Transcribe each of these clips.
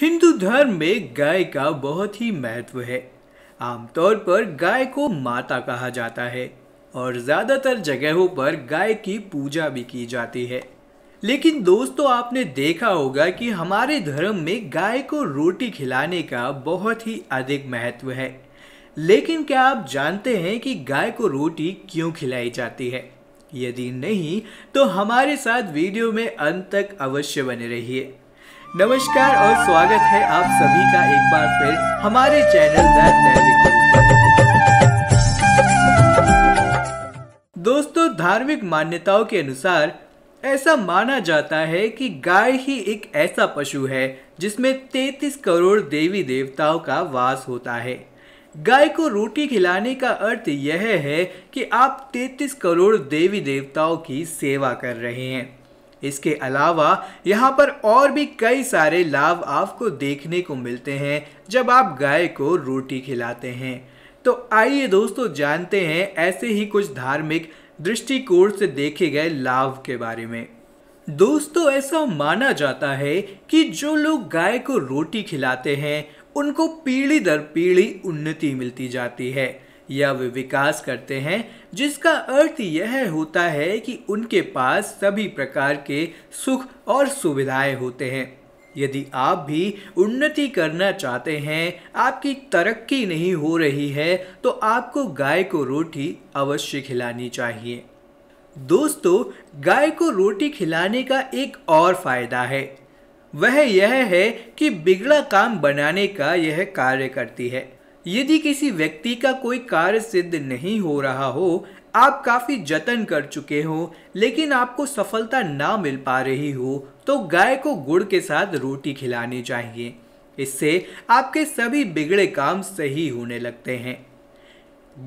हिंदू धर्म में गाय का बहुत ही महत्व है आमतौर पर गाय को माता कहा जाता है और ज़्यादातर जगहों पर गाय की पूजा भी की जाती है लेकिन दोस्तों आपने देखा होगा कि हमारे धर्म में गाय को रोटी खिलाने का बहुत ही अधिक महत्व है लेकिन क्या आप जानते हैं कि गाय को रोटी क्यों खिलाई जाती है यदि नहीं तो हमारे साथ वीडियो में अंत तक अवश्य बने रहिए नमस्कार और स्वागत है आप सभी का एक बार फिर हमारे चैनल दैनिक दोस्तों धार्मिक मान्यताओं के अनुसार ऐसा माना जाता है कि गाय ही एक ऐसा पशु है जिसमें 33 करोड़ देवी देवताओं का वास होता है गाय को रोटी खिलाने का अर्थ यह है कि आप 33 करोड़ देवी देवताओं की सेवा कर रहे हैं इसके अलावा यहाँ पर और भी कई सारे लाभ आपको देखने को मिलते हैं जब आप गाय को रोटी खिलाते हैं तो आइए दोस्तों जानते हैं ऐसे ही कुछ धार्मिक दृष्टिकोण से देखे गए लाभ के बारे में दोस्तों ऐसा माना जाता है कि जो लोग गाय को रोटी खिलाते हैं उनको पीढ़ी दर पीढ़ी उन्नति मिलती जाती है या वे विकास करते हैं जिसका अर्थ यह होता है कि उनके पास सभी प्रकार के सुख और सुविधाएं होते हैं यदि आप भी उन्नति करना चाहते हैं आपकी तरक्की नहीं हो रही है तो आपको गाय को रोटी अवश्य खिलानी चाहिए दोस्तों गाय को रोटी खिलाने का एक और फायदा है वह यह है कि बिगड़ा काम बनाने का यह कार्य करती है यदि किसी व्यक्ति का कोई कार्य सिद्ध नहीं हो रहा हो आप काफ़ी जतन कर चुके हो लेकिन आपको सफलता ना मिल पा रही हो तो गाय को गुड़ के साथ रोटी खिलानी चाहिए इससे आपके सभी बिगड़े काम सही होने लगते हैं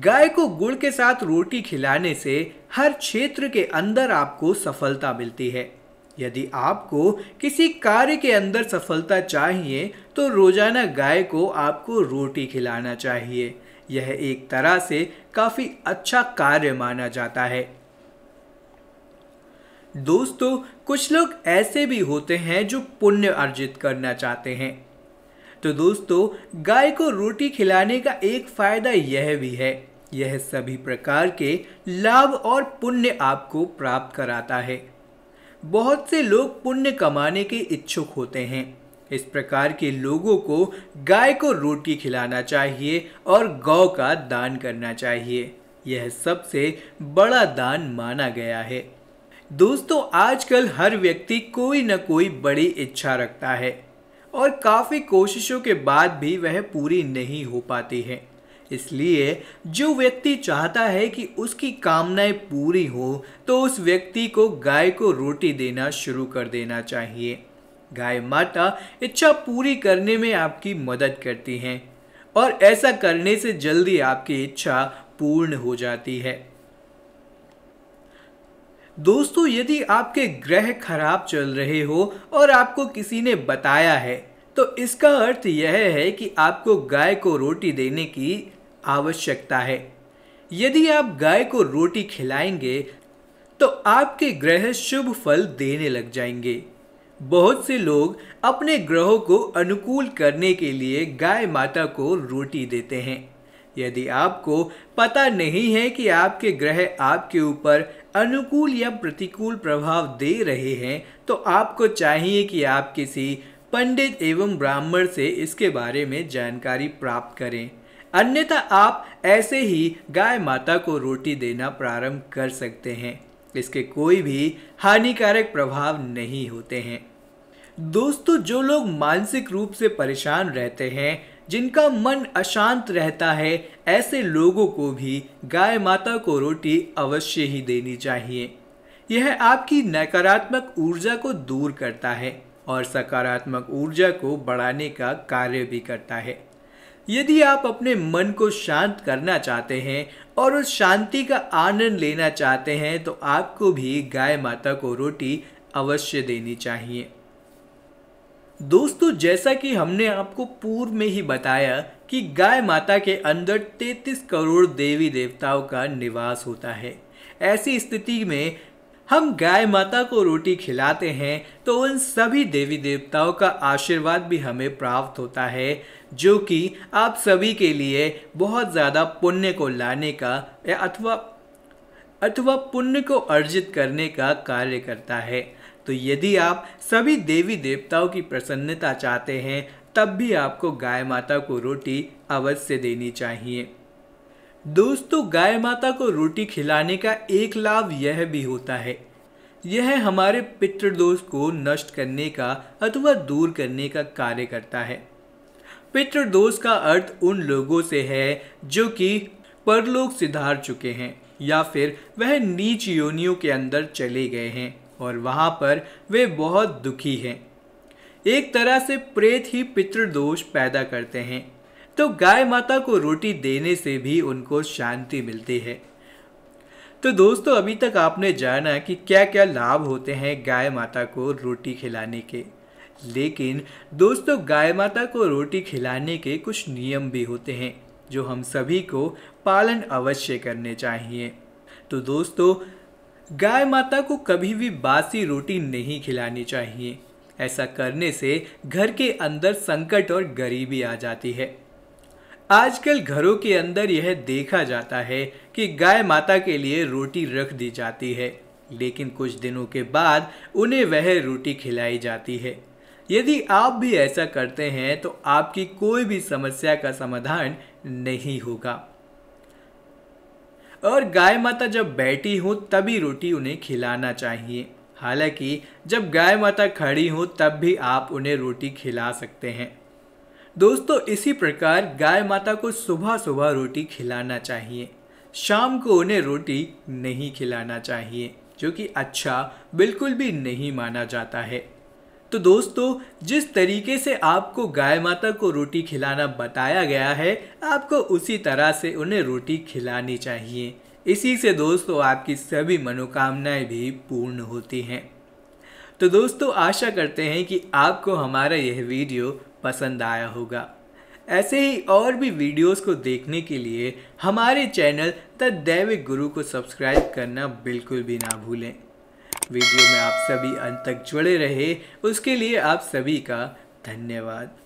गाय को गुड़ के साथ रोटी खिलाने से हर क्षेत्र के अंदर आपको सफलता मिलती है यदि आपको किसी कार्य के अंदर सफलता चाहिए तो रोजाना गाय को आपको रोटी खिलाना चाहिए यह एक तरह से काफ़ी अच्छा कार्य माना जाता है दोस्तों कुछ लोग ऐसे भी होते हैं जो पुण्य अर्जित करना चाहते हैं तो दोस्तों गाय को रोटी खिलाने का एक फायदा यह भी है यह सभी प्रकार के लाभ और पुण्य आपको प्राप्त कराता है बहुत से लोग पुण्य कमाने के इच्छुक होते हैं इस प्रकार के लोगों को गाय को रोटी खिलाना चाहिए और गौ का दान करना चाहिए यह सबसे बड़ा दान माना गया है दोस्तों आजकल हर व्यक्ति कोई न कोई बड़ी इच्छा रखता है और काफ़ी कोशिशों के बाद भी वह पूरी नहीं हो पाती है इसलिए जो व्यक्ति चाहता है कि उसकी कामनाएं पूरी हो तो उस व्यक्ति को गाय को रोटी देना शुरू कर देना चाहिए गाय माता इच्छा पूरी करने में आपकी मदद करती हैं और ऐसा करने से जल्दी आपकी इच्छा पूर्ण हो जाती है दोस्तों यदि आपके ग्रह खराब चल रहे हो और आपको किसी ने बताया है तो इसका अर्थ यह है कि आपको गाय को रोटी देने की आवश्यकता है यदि आप गाय को रोटी खिलाएंगे तो आपके ग्रह शुभ फल देने लग जाएंगे बहुत से लोग अपने ग्रहों को अनुकूल करने के लिए गाय माता को रोटी देते हैं यदि आपको पता नहीं है कि आपके ग्रह आपके ऊपर अनुकूल या प्रतिकूल प्रभाव दे रहे हैं तो आपको चाहिए कि आप किसी पंडित एवं ब्राह्मण से इसके बारे में जानकारी प्राप्त करें अन्यथा आप ऐसे ही गाय माता को रोटी देना प्रारंभ कर सकते हैं इसके कोई भी हानिकारक प्रभाव नहीं होते हैं दोस्तों जो लोग मानसिक रूप से परेशान रहते हैं जिनका मन अशांत रहता है ऐसे लोगों को भी गाय माता को रोटी अवश्य ही देनी चाहिए यह आपकी नकारात्मक ऊर्जा को दूर करता है और सकारात्मक ऊर्जा को बढ़ाने का कार्य भी करता है यदि आप अपने मन को शांत करना चाहते हैं और उस शांति का आनंद लेना चाहते हैं तो आपको भी गाय माता को रोटी अवश्य देनी चाहिए दोस्तों जैसा कि हमने आपको पूर्व में ही बताया कि गाय माता के अंदर 33 करोड़ देवी देवताओं का निवास होता है ऐसी स्थिति में हम गाय माता को रोटी खिलाते हैं तो उन सभी देवी देवताओं का आशीर्वाद भी हमें प्राप्त होता है जो कि आप सभी के लिए बहुत ज़्यादा पुण्य को लाने का अथवा अथवा पुण्य को अर्जित करने का कार्य करता है तो यदि आप सभी देवी देवताओं की प्रसन्नता चाहते हैं तब भी आपको गाय माता को रोटी अवश्य देनी चाहिए दोस्तों गाय माता को रोटी खिलाने का एक लाभ यह भी होता है यह हमारे पितृदोष को नष्ट करने का अथवा दूर करने का कार्य करता है पितृदोष का अर्थ उन लोगों से है जो कि परलोक सिधार चुके हैं या फिर वह नीच योनियों के अंदर चले गए हैं और वहाँ पर वे बहुत दुखी हैं एक तरह से प्रेत ही पितृदोष पैदा करते हैं तो गाय माता को रोटी देने से भी उनको शांति मिलती है तो दोस्तों अभी तक आपने जाना कि क्या क्या लाभ होते हैं गाय माता को रोटी खिलाने के लेकिन दोस्तों गाय माता को रोटी खिलाने के कुछ नियम भी होते हैं जो हम सभी को पालन अवश्य करने चाहिए तो दोस्तों गाय माता को कभी भी बासी रोटी नहीं खिलानी चाहिए ऐसा करने से घर के अंदर संकट और गरीबी आ जाती है आजकल घरों के अंदर यह देखा जाता है कि गाय माता के लिए रोटी रख दी जाती है लेकिन कुछ दिनों के बाद उन्हें वह रोटी खिलाई जाती है यदि आप भी ऐसा करते हैं तो आपकी कोई भी समस्या का समाधान नहीं होगा और गाय माता जब बैठी हो तभी रोटी उन्हें खिलाना चाहिए हालांकि जब गाय माता खड़ी हो तब भी आप उन्हें रोटी खिला सकते हैं दोस्तों इसी प्रकार गाय माता को सुबह सुबह रोटी खिलाना चाहिए शाम को उन्हें रोटी नहीं खिलाना चाहिए जो कि अच्छा बिल्कुल भी नहीं माना जाता है तो दोस्तों जिस तरीके से आपको गाय माता को रोटी खिलाना बताया गया है आपको उसी तरह से उन्हें रोटी खिलानी चाहिए इसी से दोस्तों आपकी सभी मनोकामनाएं भी पूर्ण होती हैं तो दोस्तों आशा करते हैं कि आपको हमारा यह वीडियो पसंद आया होगा ऐसे ही और भी वीडियोस को देखने के लिए हमारे चैनल द दैविक गुरु को सब्सक्राइब करना बिल्कुल भी ना भूलें वीडियो में आप सभी अंत तक जुड़े रहे उसके लिए आप सभी का धन्यवाद